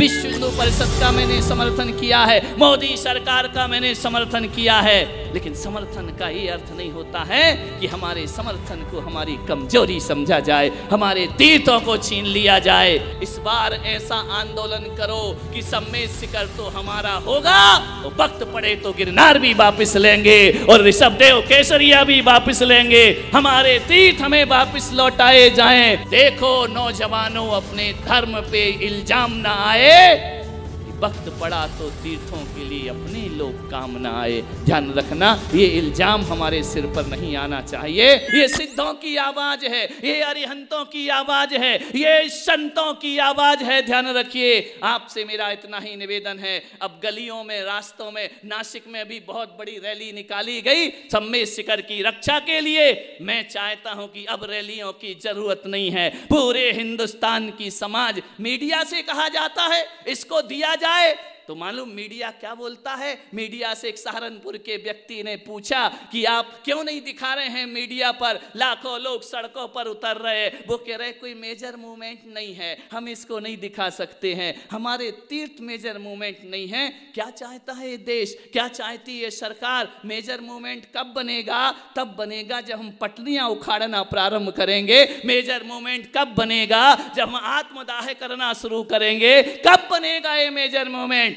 विश्व हिंदू परिषद का मैंने समर्थन किया है मोदी सरकार का मैंने समर्थन किया है लेकिन समर्थन का ये अर्थ नहीं होता है कि हमारे समर्थन को हमारी कमजोरी समझा जाए हमारे तीर्थों को छीन लिया जाए इस बार ऐसा आंदोलन करो कि सब में शिकर तो हमारा होगा वक्त पड़े तो गिरनार भी वापिस लेंगे और ऋषभ देव केसरिया भी वापिस लेंगे हमारे तीर्थ हमें वापिस लौटाए जाए देखो नौजवानों अपने धर्म पे इल्जाम ना आए Ei! वक्त पड़ा तो तीर्थों के लिए अपने लोग काम ना आए ध्यान रखना ये इल्जाम हमारे सिर पर नहीं आना चाहिए ये सिद्धों की आवाज है ये अरिहंतों की आवाज है ये संतों की आवाज है ध्यान रखिए आपसे मेरा इतना ही निवेदन है अब गलियों में रास्तों में नासिक में भी बहुत बड़ी रैली निकाली गई सम्मे शिखर की रक्षा के लिए मैं चाहता हूं कि अब रैलियों की जरूरत नहीं है पूरे हिंदुस्तान की समाज मीडिया से कहा जाता है इसको दिया जा जाए तो मालूम मीडिया क्या बोलता है मीडिया से एक सहारनपुर के व्यक्ति ने पूछा कि आप क्यों नहीं दिखा रहे हैं मीडिया पर लाखों लोग सड़कों पर उतर रहे वो कह रहे कोई मेजर मूवमेंट नहीं है हम इसको नहीं दिखा सकते हैं हमारे तीर्थ मेजर मूवमेंट नहीं है क्या चाहता है ये देश क्या चाहती है सरकार मेजर मूवमेंट कब बनेगा तब बनेगा जब हम पटरियां उखाड़ना प्रारंभ करेंगे मेजर मूवमेंट कब बनेगा जब हम आत्मदाह करना शुरू करेंगे कब बनेगा ये मेजर मूवमेंट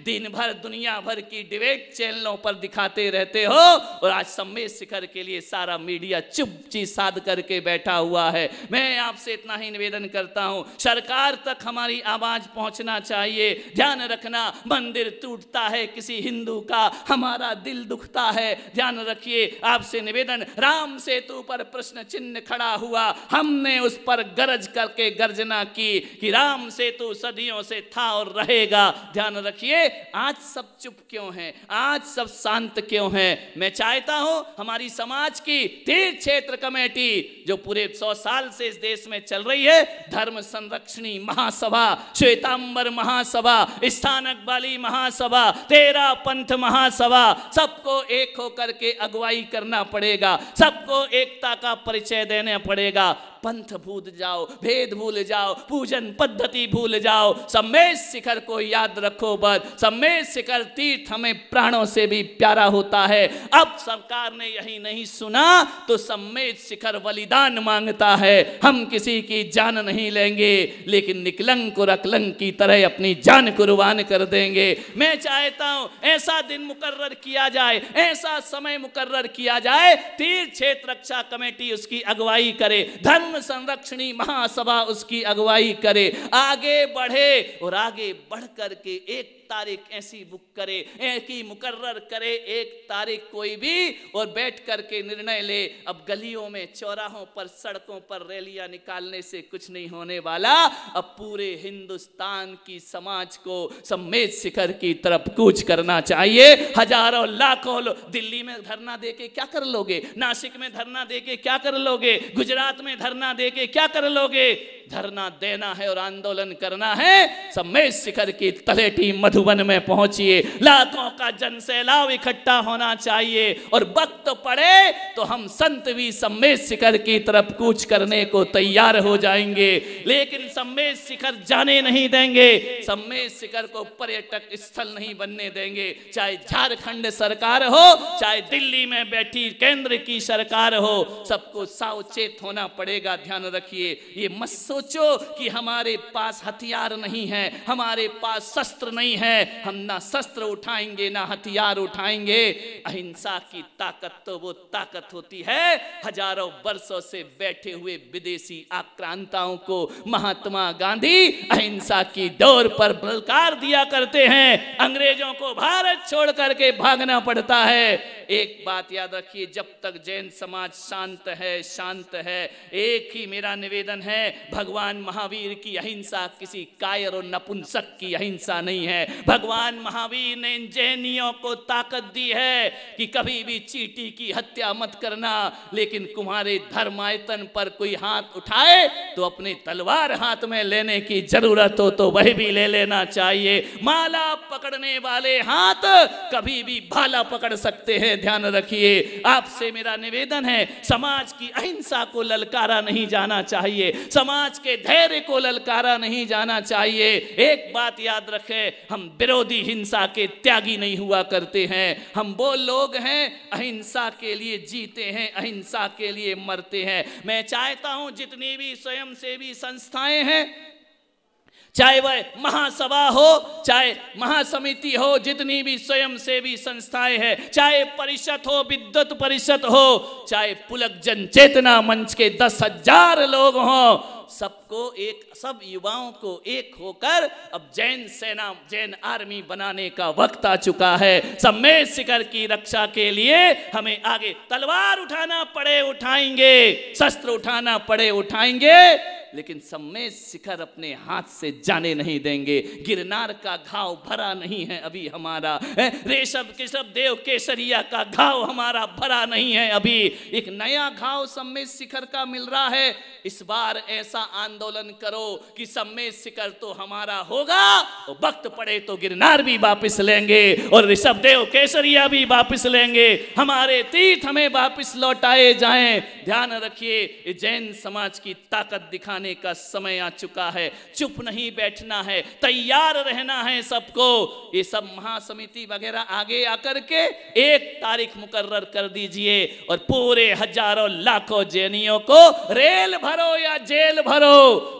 दिन भर दुनिया भर की डिबेट चैनलों पर दिखाते रहते हो और आज समय शिखर के लिए सारा मीडिया चुपची साध करके बैठा हुआ है मैं आपसे इतना ही निवेदन करता हूँ सरकार तक हमारी आवाज़ पहुंचना चाहिए ध्यान रखना मंदिर टूटता है किसी हिंदू का हमारा दिल दुखता है ध्यान रखिए आपसे निवेदन राम सेतु पर प्रश्न चिन्ह खड़ा हुआ हमने उस पर गरज करके गर्जना की कि राम सेतु सदियों से था और रहेगा ध्यान रखिए आज सब चुप क्यों हैं आज सब शांत क्यों हैं मैं चाहता हूं हमारी समाज की तीर्थ क्षेत्र कमेटी जो पूरे सौ साल से इस देश में चल रही है धर्म संरक्षणी महासभा श्वेतांबर महासभा स्थानक बाली महासभा तेरा पंथ महासभा सबको एक होकर के अगुवाई करना पड़ेगा सबको एकता का परिचय देना पड़ेगा पंथ भूल जाओ भेद भूल जाओ पूजन पद्धति भूल जाओ समेत शिखर को याद रखो बस समेत शिखर तीर्थ हमें प्राणों से भी प्यारा होता है अब सरकार ने यही नहीं सुना तो समेत शिखर बलिदान मांगता है हम किसी की जान नहीं लेंगे लेकिन निकलंग को रकलंग की तरह अपनी जान कुर्बान कर देंगे मैं चाहता हूँ ऐसा दिन मुकर्र किया जाए ऐसा समय मुकर्र किया जाए तीर्थ क्षेत्र रक्षा कमेटी उसकी अगुवाई करे धर्म धर्म संरक्षणी महासभा उसकी अगुवाई करे आगे बढ़े और आगे बढ़कर के एक तारीख ऐसी बुक करे एक ही मुकर्र करे एक तारीख कोई भी और बैठ करके निर्णय ले अब गलियों में चौराहों पर सड़कों पर रैलियां निकालने से कुछ नहीं होने वाला अब पूरे हिंदुस्तान की समाज को सम्मेद शिखर की तरफ कूच करना चाहिए हजारों लाखों लोग दिल्ली में धरना दे के क्या कर लोगे नासिक में धरना दे के क्या कर लोगे गुजरात में धरना दे के क्या कर लोगे धरना देना है और आंदोलन करना है सम्मेद शिखर की तलेटी मधु मधुबन में पहुंचिए लाखों का जन सैलाब इकट्ठा होना चाहिए और वक्त पड़े तो हम संत भी सम्मेद शिखर की तरफ कूच करने को तैयार हो जाएंगे लेकिन सम्मेद शिखर जाने नहीं देंगे सम्मेद शिखर को पर्यटक स्थल नहीं बनने देंगे चाहे झारखंड सरकार हो चाहे दिल्ली में बैठी केंद्र की सरकार हो सबको सावचेत होना पड़ेगा ध्यान रखिए ये मत सोचो कि हमारे पास हथियार नहीं है हमारे पास शस्त्र नहीं है है हम ना शस्त्र उठाएंगे ना हथियार उठाएंगे अहिंसा की ताकत तो वो ताकत होती है हजारों वर्षों से बैठे हुए विदेशी आक्रांताओं को महात्मा गांधी अहिंसा की डोर पर बलकार दिया करते हैं अंग्रेजों को भारत छोड़ करके भागना पड़ता है एक बात याद रखिए जब तक जैन समाज शांत है शांत है एक ही मेरा निवेदन है भगवान महावीर की अहिंसा किसी कायर और नपुंसक की अहिंसा नहीं है भगवान महावीर ने इन जैनियों को ताकत दी है कि कभी भी चीटी की हत्या मत करना लेकिन कुम्हारे धर्मायतन पर कोई हाथ उठाए तो अपने तलवार हाथ में लेने की जरूरत हो तो वह भी ले लेना चाहिए माला पकड़ने वाले हाथ कभी भी भाला पकड़ सकते हैं ध्यान रखिए आपसे मेरा निवेदन है समाज की अहिंसा को ललकारा नहीं जाना चाहिए समाज के धैर्य को ललकारा नहीं जाना चाहिए एक बात याद रखें हम हम विरोधी हिंसा के त्यागी नहीं हुआ करते हैं हम वो लोग हैं अहिंसा के लिए जीते हैं अहिंसा के लिए मरते हैं मैं चाहता हूं जितनी भी स्वयंसेवी संस्थाएं हैं चाहे वह महासभा हो चाहे महासमिति हो जितनी भी स्वयंसेवी संस्थाएं हैं चाहे परिषद हो विद्युत परिषद हो चाहे पुलक जन चेतना मंच के दस हजार लोग हों सबको एक सब युवाओं को एक होकर अब जैन सेना जैन आर्मी बनाने का वक्त आ चुका है सब में शिखर की रक्षा के लिए हमें आगे तलवार उठाना पड़े उठाएंगे शस्त्र उठाना पड़े उठाएंगे लेकिन समय शिखर अपने हाथ से जाने नहीं देंगे गिरनार का घाव भरा नहीं है अभी हमारा रेशब केशव देव केसरिया का घाव हमारा भरा नहीं है अभी एक नया घाव समय शिखर का मिल रहा है इस बार ऐसा आंदोलन करो कि समय शिखर तो हमारा होगा वक्त पड़े तो गिरनार भी वापिस लेंगे और ऋषभ देव केसरिया भी वापिस लेंगे हमारे तीर्थ हमें वापिस लौटाए जाए ध्यान रखिए जैन समाज की ताकत दिखाने जाने का समय आ चुका है चुप नहीं बैठना है तैयार रहना है सबको ये सब महासमिति वगैरह आगे आकर के एक तारीख मुकर्र कर दीजिए और पूरे हजारों लाखों जैनियों को रेल भरो या जेल भरो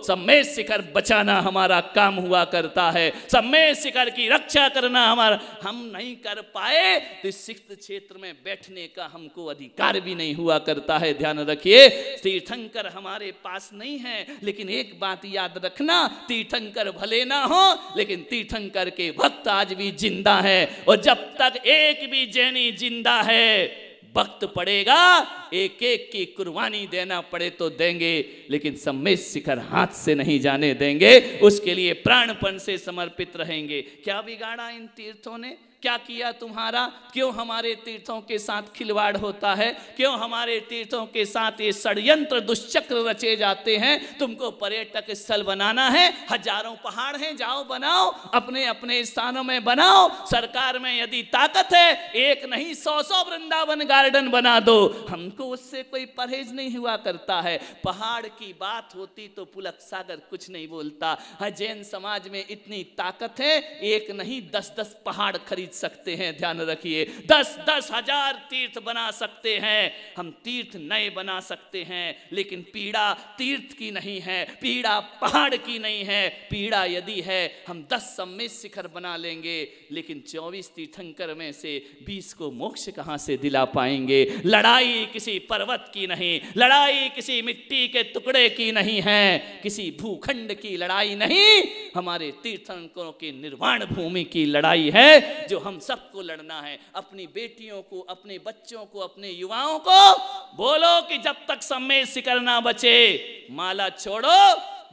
समय शिखर बचाना हमारा काम हुआ करता है समय शिखर की रक्षा करना हमारा हम नहीं कर पाए तो सिक्त क्षेत्र में बैठने का हमको अधिकार भी नहीं हुआ करता है ध्यान रखिए तीर्थंकर हमारे पास नहीं है लेकिन एक बात याद रखना तीर्थंकर भले ना हो लेकिन तीर्थंकर के भक्त आज भी जिंदा है और जब तक एक भी जैनी जिंदा है वक्त पड़ेगा एक एक की कुर्बानी देना पड़े तो देंगे लेकिन समय शिखर हाथ से नहीं जाने देंगे उसके लिए प्राणपण से समर्पित रहेंगे क्या बिगाड़ा इन तीर्थों ने क्या किया तुम्हारा क्यों हमारे तीर्थों के साथ खिलवाड़ होता है क्यों हमारे तीर्थों के साथ ये षडयंत्र दुष्चक्र रचे जाते हैं तुमको पर्यटक स्थल बनाना है हजारों पहाड़ हैं जाओ बनाओ अपने अपने स्थानों में बनाओ सरकार में यदि ताकत है एक नहीं सौ सौ वृंदावन गार्डन बना दो हमको उससे कोई परहेज नहीं हुआ करता है पहाड़ की बात होती तो पुलक सागर कुछ नहीं बोलता जैन समाज में इतनी ताकत है एक नहीं दस दस पहाड़ खरीद खरीद सकते हैं ध्यान रखिए दस दस हजार तीर्थ बना सकते हैं हम तीर्थ नए बना सकते हैं लेकिन पीड़ा तीर्थ की नहीं है पीड़ा पहाड़ की नहीं है पीड़ा यदि है हम दस समय शिखर बना लेंगे लेकिन चौबीस तीर्थंकर में से बीस को मोक्ष कहाँ से दिला पाएंगे लड़ाई किसी पर्वत की नहीं लड़ाई किसी मिट्टी के टुकड़े की नहीं है किसी भूखंड की लड़ाई नहीं हमारे तीर्थंकरों की निर्वाण भूमि की लड़ाई है जो हम सबको लड़ना है अपनी बेटियों को अपने बच्चों को अपने युवाओं को बोलो कि जब तक समय सिकर ना बचे माला छोड़ो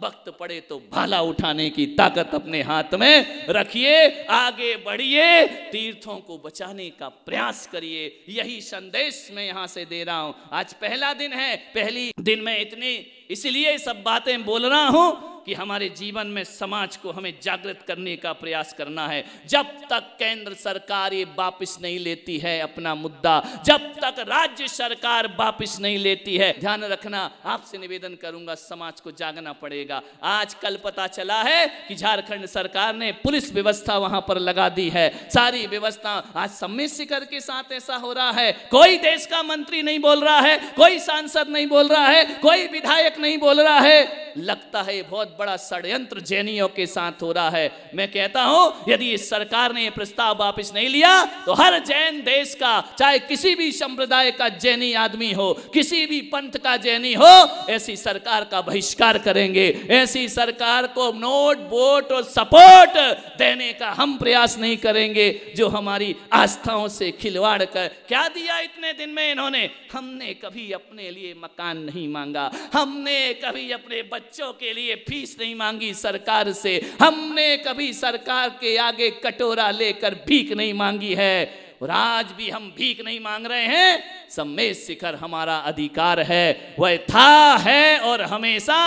वक्त पड़े तो भाला उठाने की ताकत अपने हाथ में रखिए आगे बढ़िए तीर्थों को बचाने का प्रयास करिए यही संदेश मैं यहाँ से दे रहा हूँ आज पहला दिन है पहली दिन में इतनी इसलिए सब बातें बोल रहा हूँ कि हमारे जीवन में समाज को हमें जागृत करने का प्रयास करना है जब तक केंद्र सरकार ये वापिस नहीं लेती है अपना मुद्दा जब तक राज्य सरकार वापिस नहीं लेती है ध्यान रखना आपसे निवेदन करूंगा समाज को जागना पड़ेगा आज कल पता चला है कि झारखंड सरकार ने पुलिस व्यवस्था वहां पर लगा दी है सारी व्यवस्था आज सम्मित शिखर के साथ ऐसा हो रहा है कोई देश का मंत्री नहीं बोल रहा है कोई सांसद नहीं बोल रहा है कोई विधायक नहीं बोल रहा है लगता है बहुत बड़ा षडयंत्र जैनियों के साथ हो रहा है मैं कहता हूं यदि इस सरकार ने यह प्रस्ताव वापस नहीं लिया तो हर जैन देश का चाहे किसी भी संप्रदाय का जैनी आदमी हो किसी भी पंथ का जैनी हो ऐसी सरकार का बहिष्कार करेंगे ऐसी सरकार को नोट वोट और सपोर्ट देने का हम प्रयास नहीं करेंगे जो हमारी आस्थाओं से खिलवाड़ कर क्या दिया इतने दिन में इन्होंने हमने कभी अपने लिए मकान नहीं मांगा हमने कभी अपने बच्चों के लिए फीस चीज नहीं मांगी सरकार से हमने कभी सरकार के आगे कटोरा लेकर भीख नहीं मांगी है और आज भी हम भीख नहीं मांग रहे हैं समय शिखर हमारा अधिकार है वह था है और हमेशा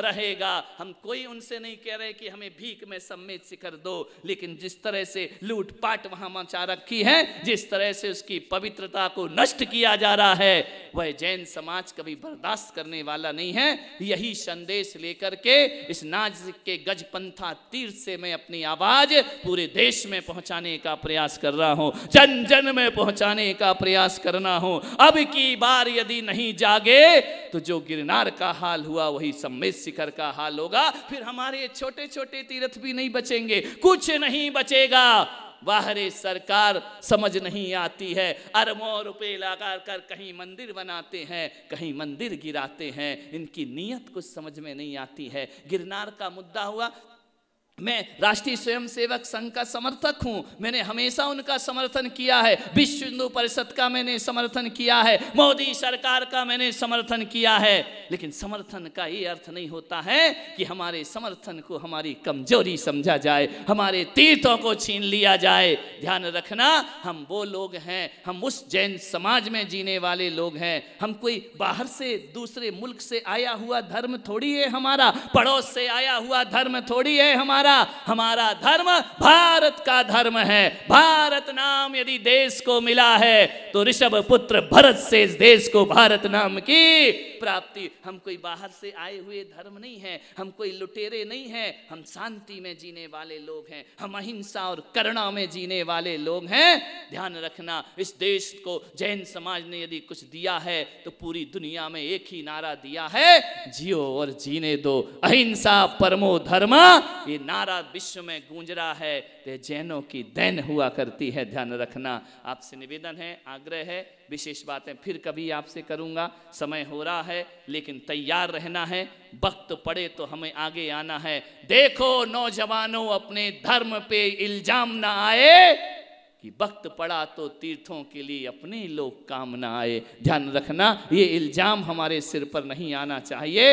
रहेगा हम कोई उनसे नहीं कह रहे कि हमें भीख में सम्मेत शिखर दो लेकिन जिस तरह से लूटपाट वहां मचा रखी है जिस तरह से उसकी पवित्रता को नष्ट किया जा रहा है वह जैन समाज कभी बर्दाश्त करने वाला नहीं है यही संदेश लेकर के इस नाज के गजपंथा तीर से मैं अपनी आवाज पूरे देश में पहुंचाने का प्रयास कर रहा हूं जन जन में पहुंचाने का प्रयास करना हूं अब की बार यदि नहीं जागे तो जो गिरनार का हाल हुआ वही सम्मित शिखर का हाल होगा फिर हमारे छोटे छोटे तीर्थ भी नहीं बचेंगे कुछ नहीं बचेगा वाहरे सरकार समझ नहीं आती है अरबों रुपए लगा कर कहीं मंदिर बनाते हैं कहीं मंदिर गिराते हैं इनकी नीयत कुछ समझ में नहीं आती है गिरनार का मुद्दा हुआ मैं राष्ट्रीय स्वयंसेवक संघ का समर्थक हूँ मैंने हमेशा उनका समर्थन किया है विश्व हिंदू परिषद का मैंने समर्थन किया है मोदी सरकार का मैंने समर्थन किया है लेकिन समर्थन का ये अर्थ नहीं होता है कि हमारे समर्थन को हमारी कमजोरी समझा जाए हमारे तीर्थों को छीन लिया जाए ध्यान रखना हम वो लोग हैं हम उस जैन समाज में जीने वाले लोग हैं हम कोई बाहर से दूसरे मुल्क से आया हुआ धर्म थोड़ी है हमारा पड़ोस से आया हुआ धर्म थोड़ी है हमारा गया हमारा धर्म भारत का धर्म है भारत नाम यदि देश को मिला है तो ऋषभ पुत्र भरत से इस देश को भारत नाम की प्राप्ति हम कोई बाहर से आए हुए धर्म नहीं है हम कोई लुटेरे नहीं है हम शांति में जीने वाले लोग हैं हम अहिंसा और करुणा में जीने वाले लोग हैं ध्यान रखना इस देश को जैन समाज ने यदि कुछ दिया है तो पूरी दुनिया में एक ही नारा दिया है जियो और जीने दो अहिंसा परमो धर्म ये नारा सारा विश्व में गूंज रहा है तो जैनों की दैन हुआ करती है ध्यान रखना आपसे निवेदन है आग्रह है विशेष बातें फिर कभी आपसे करूंगा समय हो रहा है लेकिन तैयार रहना है वक्त पड़े तो हमें आगे आना है देखो नौजवानों अपने धर्म पे इल्जाम ना आए कि वक्त पड़ा तो तीर्थों के लिए अपने लोग काम ना आए ध्यान रखना ये इल्ज़ाम हमारे सिर पर नहीं आना चाहिए